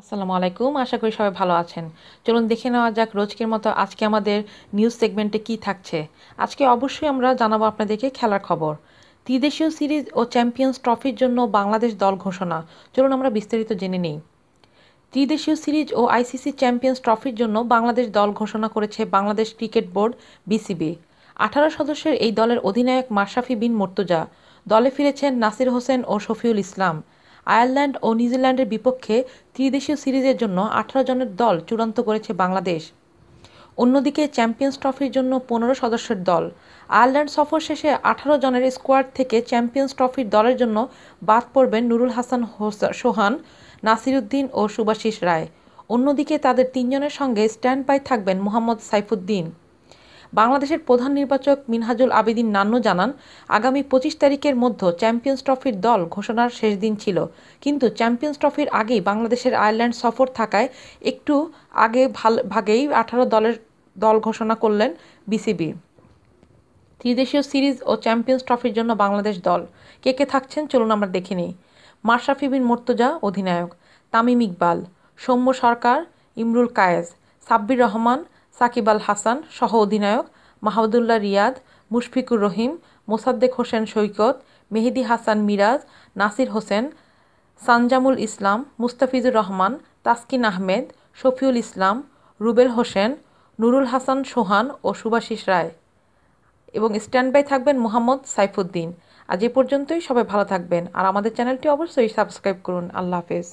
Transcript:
আসসালামু আলাইকুম আশা করি সবাই ভালো আছেন চলুন দেখে নেওয়া যাক রোজকের মতো আজকে আমাদের নিউজ সেগমেন্টে কি থাকছে আজকে অবশ্যই আমরা জানাবো আপনাদেরকে খেলার খবর ত্রিদেশীয় সিরিজ ও চ্যাম্পিয়ন্স ট্রফির জন্য বাংলাদেশ দল ঘোষণা চলুন আমরা বিস্তারিত জেনে নিই ত্রিদেশীয় সিরিজ ও আইসিসি চ্যাম্পিয়ন্স ট্রফির জন্য বাংলাদেশ দল ঘোষণা করেছে বাংলাদেশ ক্রিকেট বোর্ড বিসিবি আঠারো সদস্যের এই দলের অধিনায়ক মাশরাফি বিন মর্তুজা দলে ফিরেছেন নাসির হোসেন ও শফিউল ইসলাম আয়ারল্যান্ড ও নিউজিল্যান্ডের বিপক্ষে ত্রিদেশীয় সিরিজের জন্য আঠারো জনের দল চূড়ান্ত করেছে বাংলাদেশ অন্যদিকে চ্যাম্পিয়ন্স ট্রফির জন্য পনেরো সদস্যের দল আয়ারল্যান্ড সফর শেষে আঠারো জনের স্কোয়াড থেকে চ্যাম্পিয়ন্স ট্রফির দলের জন্য বাদ পড়বেন নুরুল হাসান সোহান নাসিরুদ্দিন ও সুবাশিস রায় অন্যদিকে তাদের তিনজনের সঙ্গে স্ট্যান্ড বাই থাকবেন মোহাম্মদ সাইফুদ্দিন বাংলাদেশের প্রধান নির্বাচক মিনহাজুল আবেদিন নান্ন জানান আগামী পঁচিশ তারিখের মধ্যে চ্যাম্পিয়ন্স ট্রফির দল ঘোষণার শেষ দিন ছিল কিন্তু চ্যাম্পিয়ন্স ট্রফির আগেই বাংলাদেশের আয়ারল্যান্ড সফর থাকায় একটু আগে ভাল ভাগেই আঠারো দলের দল ঘোষণা করলেন বিসিবি ত্রিদেশীয় সিরিজ ও চ্যাম্পিয়ন্স ট্রফির জন্য বাংলাদেশ দল কে কে থাকছেন চলুন আমরা দেখে নিই মাশরাফি বিন মোর্তজা অধিনায়ক তামিম ইকবাল সৌম্য সরকার ইমরুল কায়েজ সাব্বির রহমান সাকিব আল হাসান সহ অধিনায়ক মাহমুদুল্লাহ রিয়াদ মুশফিকুর রহিম মোসাদ্দেক হোসেন সৈকত মেহেদি হাসান মিরাজ নাসির হোসেন সানজামুল ইসলাম মুস্তাফিজুর রহমান তাসকিন আহমেদ শফিউল ইসলাম রুবেল হোসেন নুরুল হাসান সোহান ও সুভাষিস রায় এবং স্ট্যান্ড বাই থাকবেন মোহাম্মদ সাইফুদ্দিন আজ এ পর্যন্তই সবাই ভালো থাকবেন আর আমাদের চ্যানেলটি অবশ্যই সাবস্ক্রাইব করুন আল্লাহ হাফেজ